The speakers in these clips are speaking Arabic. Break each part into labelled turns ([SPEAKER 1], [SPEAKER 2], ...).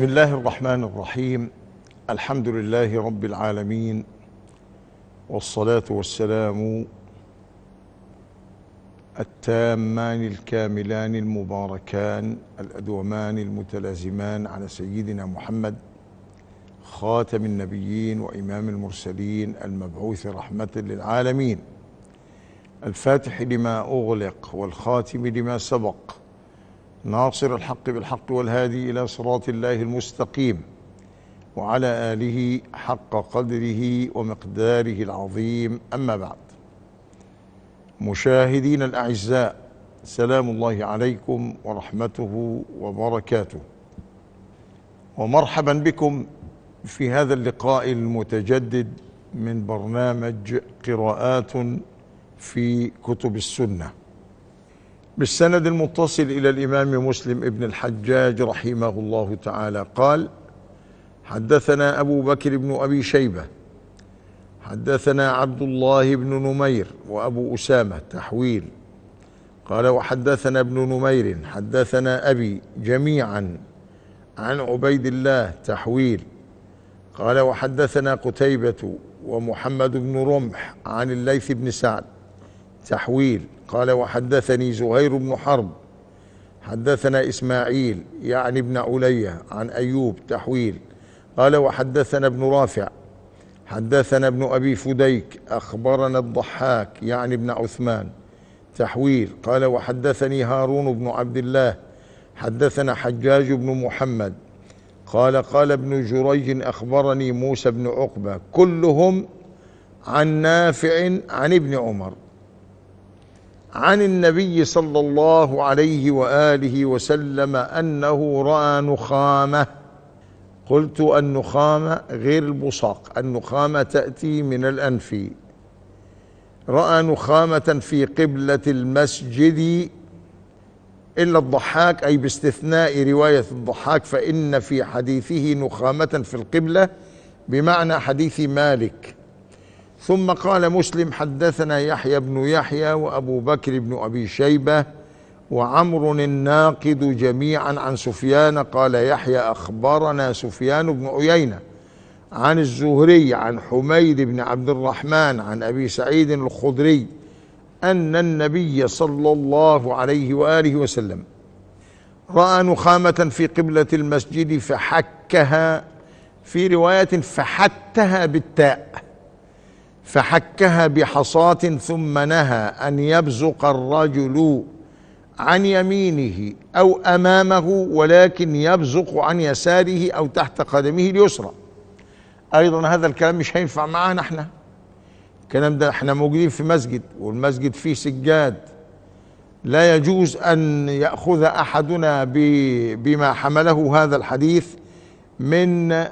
[SPEAKER 1] بسم الله الرحمن الرحيم الحمد لله رب العالمين والصلاة والسلام التامان الكاملان المباركان الأدومان المتلازمان على سيدنا محمد خاتم النبيين وإمام المرسلين المبعوث رحمة للعالمين الفاتح لما أغلق والخاتم لما سبق ناصر الحق بالحق والهادي إلى صراط الله المستقيم وعلى آله حق قدره ومقداره العظيم أما بعد مشاهدين الأعزاء سلام الله عليكم ورحمته وبركاته ومرحبا بكم في هذا اللقاء المتجدد من برنامج قراءات في كتب السنه بالسند المتصل إلى الإمام مسلم ابن الحجاج رحمه الله تعالى قال حدثنا أبو بكر بن أبي شيبة حدثنا عبد الله بن نمير وأبو أسامة تحويل قال وحدثنا ابن نمير حدثنا أبي جميعا عن عبيد الله تحويل قال وحدثنا قتيبة ومحمد بن رمح عن الليث بن سعد تحويل قال وحدثني زهير بن حرب حدثنا إسماعيل يعني ابن علية عن أيوب تحويل قال وحدثنا ابن رافع حدثنا ابن أبي فديك أخبرنا الضحاك يعني ابن عثمان تحويل قال وحدثني هارون بن عبد الله حدثنا حجاج بن محمد قال قال ابن جريج أخبرني موسى بن عقبة كلهم عن نافع عن ابن عمر عن النبي صلى الله عليه وآله وسلم أنه رأى نخامة قلت النخامة غير البصاق النخامة تأتي من الأنف رأى نخامة في قبلة المسجد إلا الضحاك أي باستثناء رواية الضحاك فإن في حديثه نخامة في القبلة بمعنى حديث مالك ثم قال مسلم حدثنا يحيى بن يحيى وأبو بكر بن أبي شيبة وعمر الناقد جميعا عن سفيان قال يحيى أخبرنا سفيان بن عيينة عن الزهري عن حميد بن عبد الرحمن عن أبي سعيد الخدري أن النبي صلى الله عليه وآله وسلم رأى نخامة في قبلة المسجد فحكها في رواية فحتها بالتاء فحكها بحصاة ثم نهى أن يبزق الرجل عن يمينه أو أمامه ولكن يبزق عن يساره أو تحت قدمه اليسرى أيضا هذا الكلام مش هينفع معانا احنا الكلام ده احنا موجودين في مسجد والمسجد فيه سجاد لا يجوز أن يأخذ أحدنا بما حمله هذا الحديث من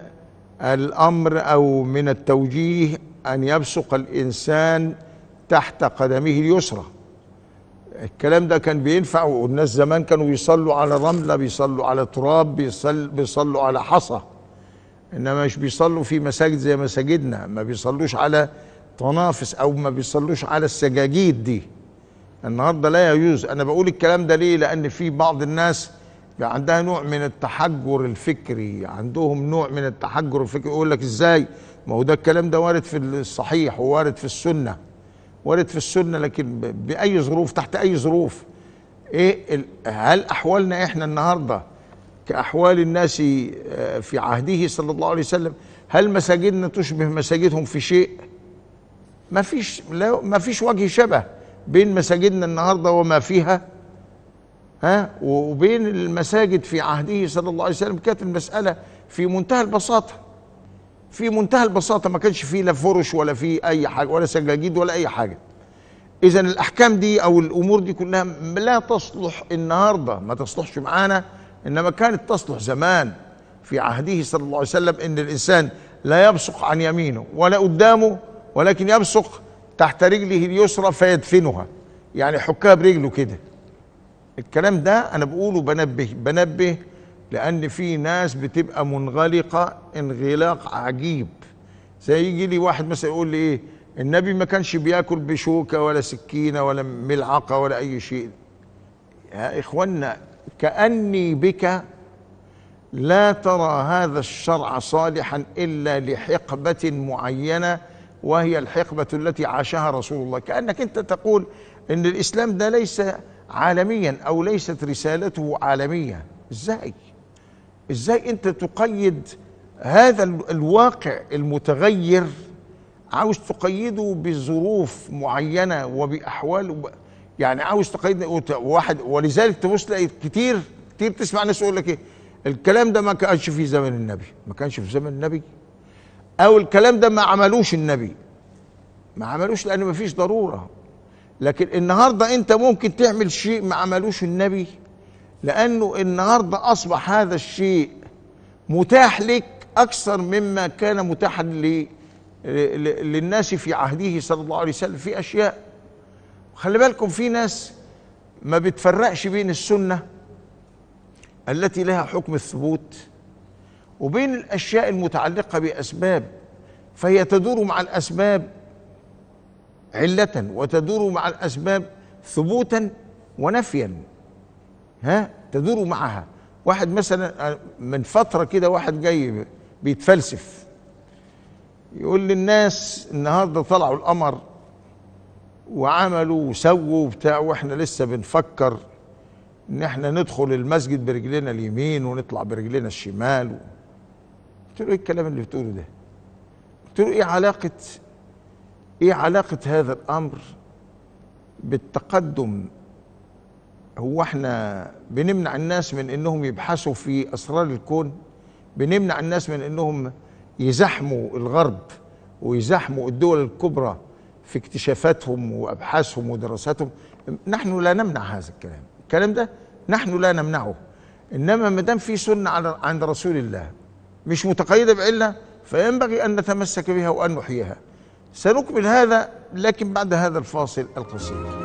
[SPEAKER 1] الأمر أو من التوجيه أن يبصق الإنسان تحت قدمه اليسرى الكلام ده كان بينفع والناس زمان كانوا بيصلوا على رملة بيصلوا على تراب بيصل بيصلوا على حصى إنما مش بيصلوا في مساجد زي مساجدنا ما بيصلوش على طنافس أو ما بيصلوش على السجاجيد دي النهاردة لا يجوز أنا بقول الكلام ده ليه لأن في بعض الناس عندها نوع من التحجر الفكري عندهم نوع من التحجر الفكري يقول لك ازاي ما هو ده الكلام ده وارد في الصحيح ووارد في السنه وارد في السنه لكن باي ظروف تحت اي ظروف ايه هل احوالنا احنا النهارده كاحوال الناس آه، في عهده صلى الله عليه وسلم هل مساجدنا تشبه مساجدهم في شيء ما فيش ما فيش وجه شبه بين مساجدنا النهارده وما فيها ها وبين المساجد في عهده صلى الله عليه وسلم كانت المساله في منتهى البساطه في منتهى البساطه ما كانش فيه لا فرش ولا فيه اي حاجه ولا سجاجيد ولا اي حاجه اذا الاحكام دي او الامور دي كلها لا تصلح النهارده ما تصلحش معانا انما كانت تصلح زمان في عهده صلى الله عليه وسلم ان الانسان لا يبصق عن يمينه ولا قدامه ولكن يبصق تحت رجله اليسرى فيدفنها يعني يحكها برجله كده الكلام ده انا بقوله بنبه بنبه لان في ناس بتبقى منغلقه انغلاق عجيب زي يجي لي واحد مثلا يقول لي ايه النبي ما كانش بياكل بشوكه ولا سكينه ولا ملعقه ولا اي شيء يا اخوانا كاني بك لا ترى هذا الشرع صالحا الا لحقبه معينه وهي الحقبه التي عاشها رسول الله كانك انت تقول ان الاسلام ده ليس عالميا او ليست رسالته عالميه ازاي ازاي انت تقيد هذا الواقع المتغير عاوز تقيده بظروف معينه وباحوال وب... يعني عاوز تقيد واحد ولذلك تبص تلاقي كتير كتير تسمع ناس يقول لك ايه الكلام ده ما كانش في زمن النبي ما كانش في زمن النبي او الكلام ده ما عملوش النبي ما عملوش لان ما فيش ضروره لكن النهارده انت ممكن تعمل شيء ما عملوش النبي لانه النهارده اصبح هذا الشيء متاح لك اكثر مما كان متاحا للناس في عهده صلى الله عليه وسلم في اشياء خلي بالكم في ناس ما بتفرقش بين السنه التي لها حكم الثبوت وبين الاشياء المتعلقه باسباب فهي تدور مع الاسباب عله وتدور مع الاسباب ثبوتا ونفيا ها تدور معها واحد مثلا من فترة كده واحد جاي بيتفلسف يقول للناس النهاردة طلعوا القمر وعملوا وسووا وبتاع واحنا لسه بنفكر ان احنا ندخل المسجد برجلنا اليمين ونطلع برجلنا الشمال قلت له ايه الكلام اللي بتقوله ده قلت له ايه علاقة ايه علاقة هذا الامر بالتقدم هو احنا بنمنع الناس من انهم يبحثوا في اسرار الكون بنمنع الناس من انهم يزحموا الغرب ويزحموا الدول الكبرى في اكتشافاتهم وابحاثهم ودراساتهم نحن لا نمنع هذا الكلام الكلام ده نحن لا نمنعه انما ما دام في سنه على عند رسول الله مش متقيده بعله فينبغي ان نتمسك بها وان نحييها سنكمل هذا لكن بعد هذا الفاصل القصير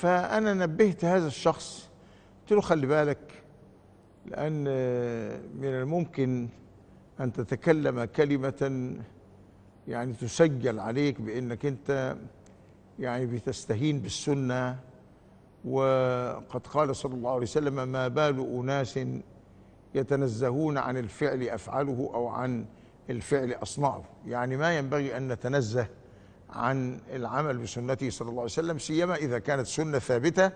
[SPEAKER 1] فأنا نبهت هذا الشخص قلت له خلي بالك لأن من الممكن أن تتكلم كلمة يعني تسجل عليك بأنك أنت يعني بتستهين بالسنة وقد قال صلى الله عليه وسلم ما بال أناس يتنزهون عن الفعل أفعله أو عن الفعل أصنعه يعني ما ينبغي أن نتنزه عن العمل بسنته صلى الله عليه وسلم سيما إذا كانت سنة ثابتة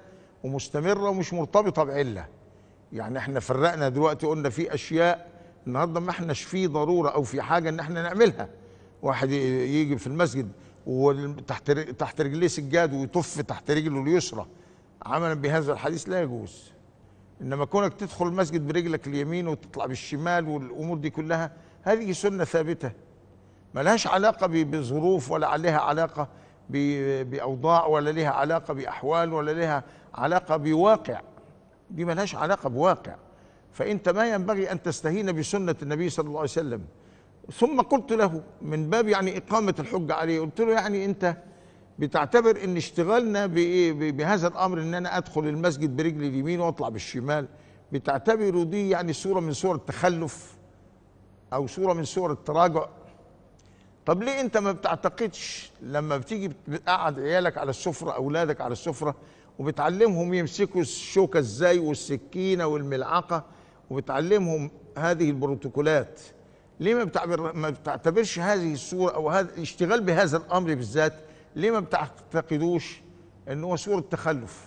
[SPEAKER 1] ومستمرة ومش مرتبطة بعلة يعني احنا فرقنا دلوقتي قلنا في أشياء النهاردة ما احناش في ضرورة أو في حاجة إن احنا نعملها واحد يجي في المسجد وتحت تحت رجليه سجاد ويطف تحت رجله اليسرى عملا بهذا الحديث لا يجوز انما كونك تدخل المسجد برجلك اليمين وتطلع بالشمال والامور دي كلها هذه سنه ثابته ملهاش علاقة بظروف ولا عليها علاقة بأوضاع ولا لها علاقة بأحوال ولا لها علاقة بواقع دي ملهاش علاقة بواقع فأنت ما ينبغي أن تستهين بسنة النبي صلى الله عليه وسلم ثم قلت له من باب يعني إقامة الحجة عليه قلت له يعني أنت بتعتبر ان اشتغالنا بايه بهذا الامر ان انا ادخل المسجد برجلي اليمين واطلع بالشمال بتعتبره دي يعني صوره من صور التخلف او صوره من صور التراجع طب ليه انت ما بتعتقدش لما بتيجي بتقعد عيالك على السفره اولادك على السفره وبتعلمهم يمسكوا الشوكه ازاي والسكينه والملعقه وبتعلمهم هذه البروتوكولات ليه ما, بتعبر ما بتعتبرش هذه الصوره او هذا الاشتغال بهذا الامر بالذات ليه ما بتعتقدوش ان هو صوره تخلف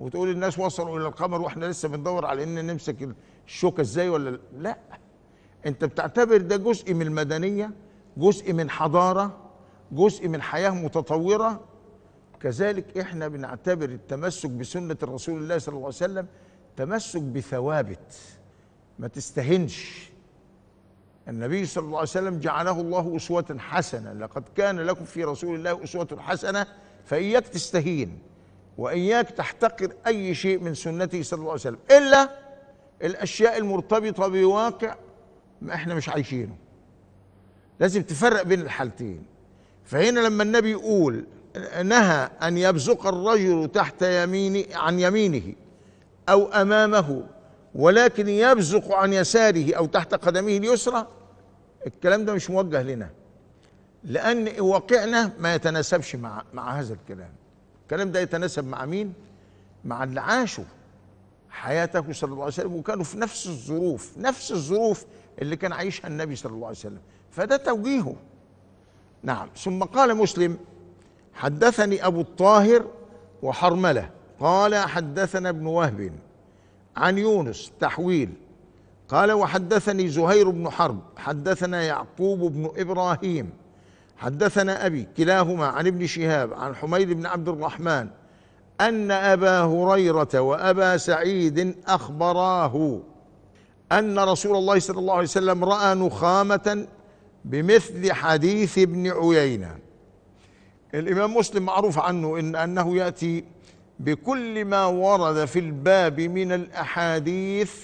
[SPEAKER 1] وتقول الناس وصلوا الى القمر واحنا لسه بندور على ان نمسك الشوكه ازاي ولا لا انت بتعتبر ده جزء من المدنيه جزء من حضارة جزء من حياة متطورة كذلك احنا بنعتبر التمسك بسنة الرسول الله صلى الله عليه وسلم تمسك بثوابت ما تستهنش النبي صلى الله عليه وسلم جعله الله أسوة حسنة لقد كان لكم في رسول الله أسوة حسنة فإياك تستهين وإياك تحتقر أي شيء من سنته صلى الله عليه وسلم إلا الأشياء المرتبطة بواقع ما احنا مش عايشينه لازم تفرق بين الحالتين فهنا لما النبي يقول نهى أن يبزق الرجل تحت يمينه عن يمينه أو أمامه ولكن يبزق عن يساره أو تحت قدمه اليسرى الكلام ده مش موجه لنا لأن واقعنا ما يتناسبش مع مع هذا الكلام الكلام ده يتناسب مع مين؟ مع اللي عاشوا حياته صلى الله عليه وسلم وكانوا في نفس الظروف نفس الظروف اللي كان عايشها النبي صلى الله عليه وسلم فده توجيهه نعم ثم قال مسلم حدثني أبو الطاهر وحرملة قال حدثنا ابن وهب عن يونس تحويل قال وحدثني زهير بن حرب حدثنا يعقوب بن إبراهيم حدثنا أبي كلاهما عن ابن شهاب عن حميد بن عبد الرحمن أن أبا هريرة وأبا سعيد أخبراه أن رسول الله صلى الله عليه وسلم رأى نخامة بمثل حديث ابن عيينة الإمام مسلم معروف عنه إن أنه يأتي بكل ما ورد في الباب من الأحاديث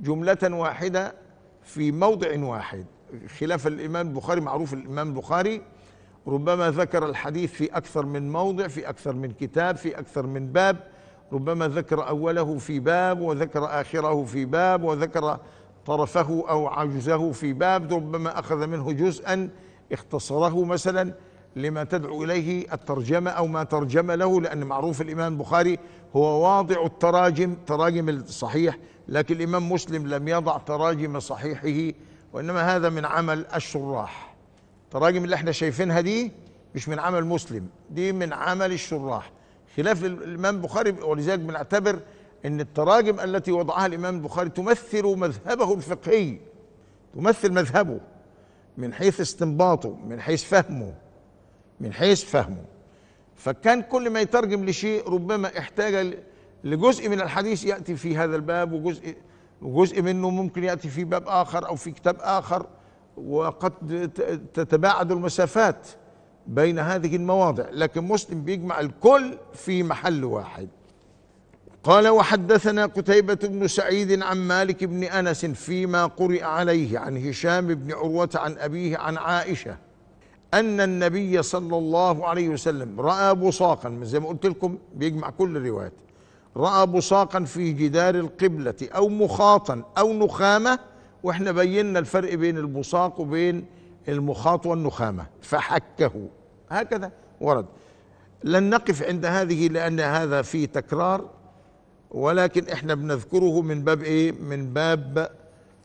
[SPEAKER 1] جملة واحدة في موضع واحد خلاف الإمام البخاري معروف الإمام البخاري ربما ذكر الحديث في أكثر من موضع في أكثر من كتاب في أكثر من باب ربما ذكر أوله في باب وذكر آخره في باب وذكر طرفه أو عجزه في باب ربما أخذ منه جزءا اختصره مثلا لما تدعو إليه الترجمة أو ما ترجم له لأن معروف الإمام البخاري هو واضع التراجم تراجم الصحيح لكن الإمام مسلم لم يضع تراجم صحيحه وإنما هذا من عمل الشراح التراجم اللي احنا شايفينها دي مش من عمل مسلم دي من عمل الشراح خلاف الإمام البخاري ولذلك بنعتبر ان التراجم التي وضعها الامام البخاري تمثل مذهبه الفقهي تمثل مذهبه من حيث استنباطه من حيث فهمه من حيث فهمه فكان كل ما يترجم لشيء ربما احتاج لجزء من الحديث ياتي في هذا الباب وجزء وجزء منه ممكن ياتي في باب اخر او في كتاب اخر وقد تتباعد المسافات بين هذه المواضع لكن مسلم بيجمع الكل في محل واحد قال وحدثنا قتيبة بن سعيد عن مالك بن أنس فيما قرئ عليه عن هشام بن عروة عن أبيه عن عائشة أن النبي صلى الله عليه وسلم رأى بصاقا زي ما قلت لكم بيجمع كل الروايات رأى بصاقا في جدار القبلة أو مخاطا أو نخامة وإحنا بينا الفرق بين البصاق وبين المخاط والنخامة فحكه هكذا ورد لن نقف عند هذه لأن هذا فيه تكرار ولكن احنا بنذكره من باب ايه من باب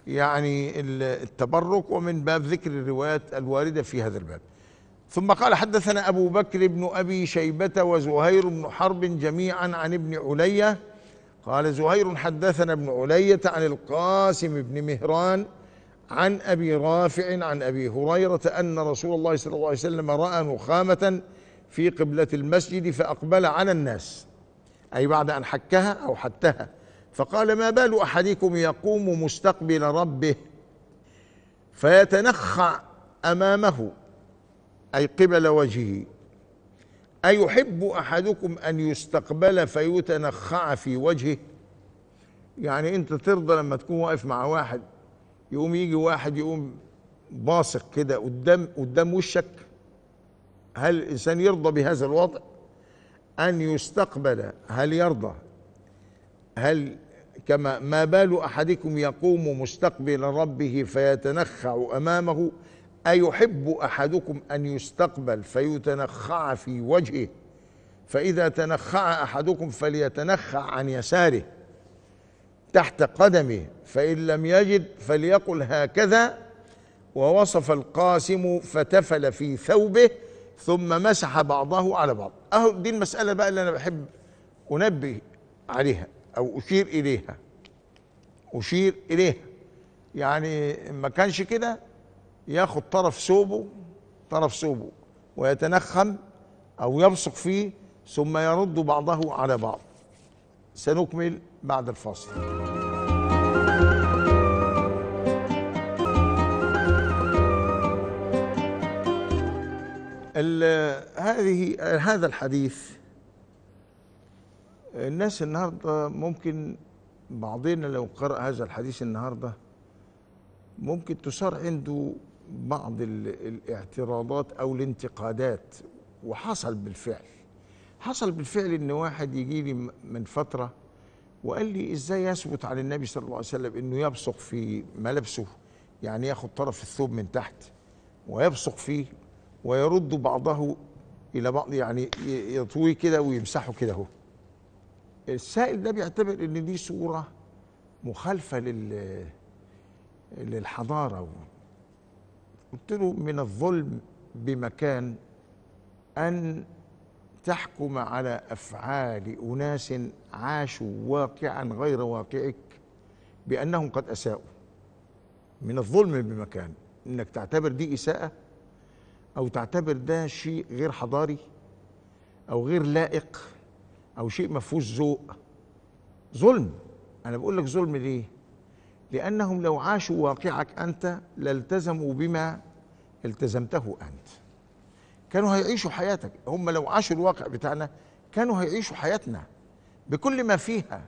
[SPEAKER 1] يعني التبرك ومن باب ذكر الروايات الواردة في هذا الباب ثم قال حدثنا أبو بكر بن أبي شيبة وزهير بن حرب جميعا عن ابن علية قال زهير حدثنا ابن علية عن القاسم بن مهران عن أبي رافع عن أبي هريرة أن رسول الله صلى الله عليه وسلم رأى نخامة في قبلة المسجد فأقبل على الناس أي بعد أن حكها أو حتها فقال ما بال أحدكم يقوم مستقبل ربه فيتنخع أمامه أي قبل وجهه أيحب أحدكم أن يستقبل فيتنخع في وجهه يعني أنت ترضى لما تكون واقف مع واحد يقوم يجي واحد يقوم باصق كده قدام قدام وشك هل الإنسان يرضى بهذا الوضع؟ أن يستقبل هل يرضى هل كما ما بال أحدكم يقوم مستقبلا ربه فيتنخع أمامه أيحب أحدكم أن يستقبل فيتنخع في وجهه فإذا تنخع أحدكم فليتنخع عن يساره تحت قدمه فإن لم يجد فليقل هكذا ووصف القاسم فتفل في ثوبه ثم مسح بعضه على بعض اهو دي المساله بقى اللي انا بحب انبه عليها او اشير اليها اشير اليها يعني ما كانش كده ياخد طرف ثوبه طرف ثوبه ويتنخم او يبصق فيه ثم يرد بعضه على بعض سنكمل بعد الفاصل هذه هذا الحديث الناس النهارده ممكن بعضنا لو قرأ هذا الحديث النهارده ممكن تثار عنده بعض الاعتراضات او الانتقادات وحصل بالفعل حصل بالفعل ان واحد يجي لي من فتره وقال لي ازاي يثبت على النبي صلى الله عليه وسلم انه يبصق في ملابسه يعني ياخد طرف الثوب من تحت ويبصق فيه ويرد بعضه الى بعض يعني يطويه كده ويمسحه كده اهو السائل ده بيعتبر ان دي صوره مخالفه لل للحضاره قلت له من الظلم بمكان ان تحكم على افعال اناس عاشوا واقعا غير واقعك بانهم قد اساءوا من الظلم بمكان انك تعتبر دي اساءه أو تعتبر ده شيء غير حضاري أو غير لائق أو شيء ما فيهوش ذوق ظلم أنا بقول لك ظلم ليه؟ لأنهم لو عاشوا واقعك أنت لالتزموا بما التزمته أنت كانوا هيعيشوا حياتك هم لو عاشوا الواقع بتاعنا كانوا هيعيشوا حياتنا بكل ما فيها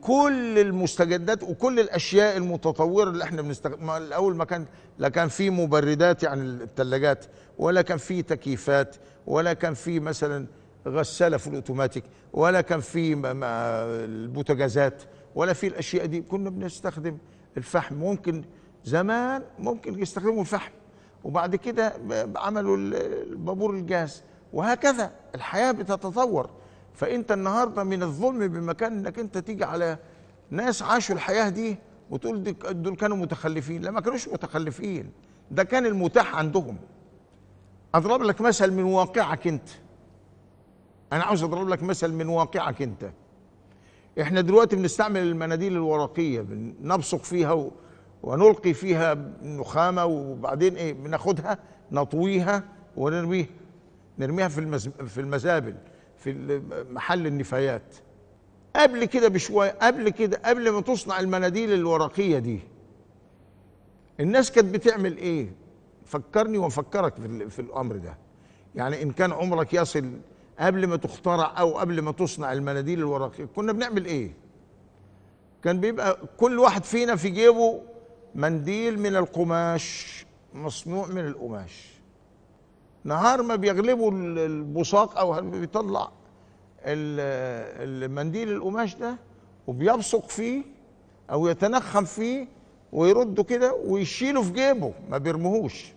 [SPEAKER 1] كل المستجدات وكل الاشياء المتطوره اللي احنا بنستخدمها الاول ما كان لا كان في مبردات يعني الثلاجات ولا كان في تكييفات ولا كان في مثلا غساله في الاوتوماتيك ولا كان في البوتاجازات ولا في الاشياء دي كنا بنستخدم الفحم ممكن زمان ممكن يستخدموا الفحم وبعد كده عملوا البابور الجاز وهكذا الحياه بتتطور فانت النهارده من الظلم بمكان انك انت تيجي على ناس عاشوا الحياه دي وتقول دي دول كانوا متخلفين لا ما كانوش متخلفين ده كان المتاح عندهم اضرب لك مثل من واقعك انت انا عاوز اضرب لك مثل من واقعك انت احنا دلوقتي بنستعمل المناديل الورقيه بنبصق فيها و... ونلقي فيها نخامه وبعدين ايه بناخدها نطويها ونرميها نرميها في المز... في المزابل في محل النفايات قبل كده بشويه قبل كده قبل ما تصنع المناديل الورقيه دي الناس كانت بتعمل ايه فكرني وافكرك في الامر ده يعني ان كان عمرك يصل قبل ما تخترع او قبل ما تصنع المناديل الورقيه كنا بنعمل ايه كان بيبقى كل واحد فينا في جيبه منديل من القماش مصنوع من القماش نهار ما بيغلبوا البصاق او بيطلع المنديل القماش ده وبيبصق فيه او يتنخم فيه ويرده كده ويشيله في جيبه ما بيرموهوش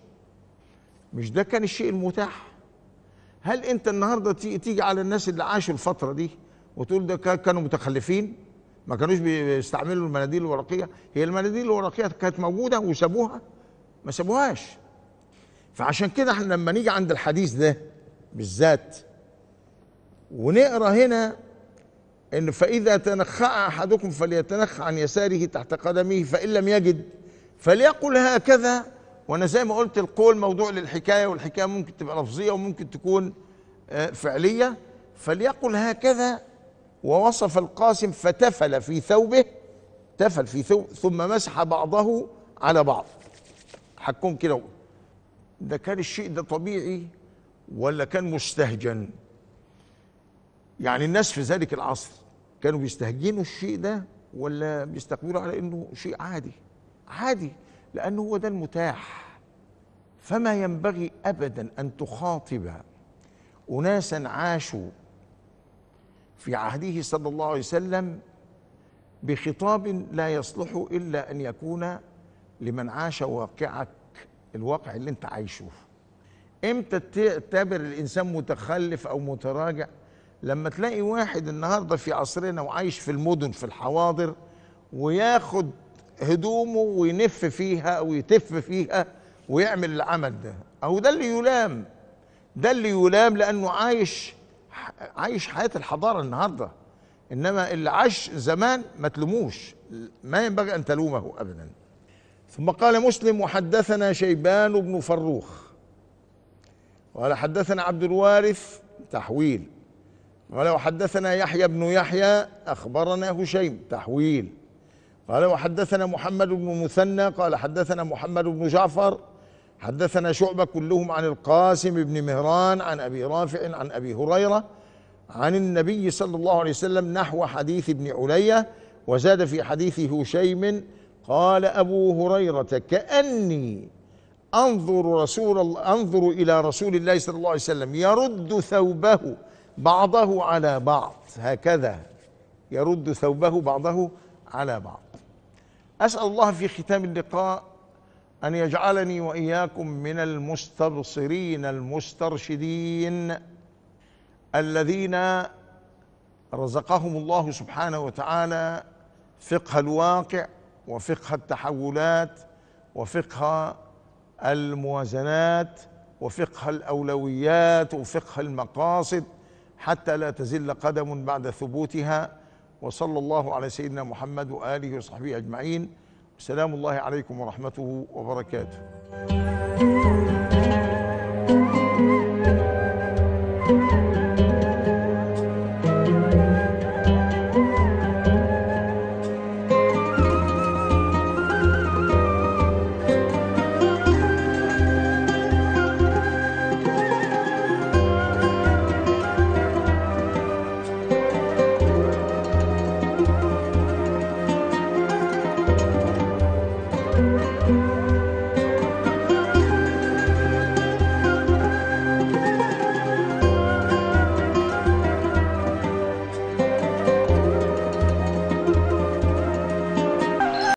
[SPEAKER 1] مش ده كان الشيء المتاح هل انت النهارده تيجي على الناس اللي عاشوا الفتره دي وتقول ده كانوا متخلفين ما كانوش بيستعملوا المناديل الورقيه هي المناديل الورقيه كانت موجوده وسابوها ما سابوهاش فعشان كده احنا لما نيجي عند الحديث ده بالذات ونقرا هنا ان فاذا تنخع احدكم فليتنخ عن يساره تحت قدمه فان لم يجد فليقل هكذا وانا زي ما قلت القول موضوع للحكايه والحكايه ممكن تبقى لفظيه وممكن تكون آه، فعليه فليقل هكذا ووصف القاسم فتفل في ثوبه تفل في ثوب ثم مسح بعضه على بعض حكم كده ده كان الشيء ده طبيعي ولا كان مستهجن يعني الناس في ذلك العصر كانوا بيستهجنوا الشيء ده ولا بيستقبلوا على انه شيء عادي عادي لانه هو ده المتاح فما ينبغي ابدا ان تخاطب اناسا عاشوا في عهده صلى الله عليه وسلم بخطاب لا يصلح الا ان يكون لمن عاش واقعه الواقع اللي انت عايشه امتى تعتبر الانسان متخلف او متراجع لما تلاقي واحد النهارده في عصرنا وعايش في المدن في الحواضر وياخد هدومه وينف فيها ويتف فيها ويعمل العمل ده او ده اللي يلام ده اللي يلام لانه عايش عايش حياه الحضاره النهارده انما اللي عاش زمان ما تلوموش ما ينبغي ان تلومه ابدا ثم قال مسلم وحدثنا شيبان بن فروخ قال حدثنا عبد الوارث تحويل قال وحدثنا يحيى بن يحيى اخبرنا هشيم تحويل قال وحدثنا محمد بن مثنى قال حدثنا محمد بن جعفر حدثنا شعبه كلهم عن القاسم بن مهران عن ابي رافع عن ابي هريره عن النبي صلى الله عليه وسلم نحو حديث ابن عليا وزاد في حديث هشيم قال أبو هريرة كأني أنظر رسول أنظر إلى رسول الله صلى الله عليه وسلم يرد ثوبه بعضه على بعض هكذا يرد ثوبه بعضه على بعض أسأل الله في ختام اللقاء أن يجعلني وإياكم من المستبصرين المسترشدين الذين رزقهم الله سبحانه وتعالى فقه الواقع وفقه التحولات وفقه الموازنات وفقه الاولويات وفقه المقاصد حتى لا تزل قدم بعد ثبوتها وصلى الله على سيدنا محمد واله وصحبه اجمعين سلام الله عليكم ورحمته وبركاته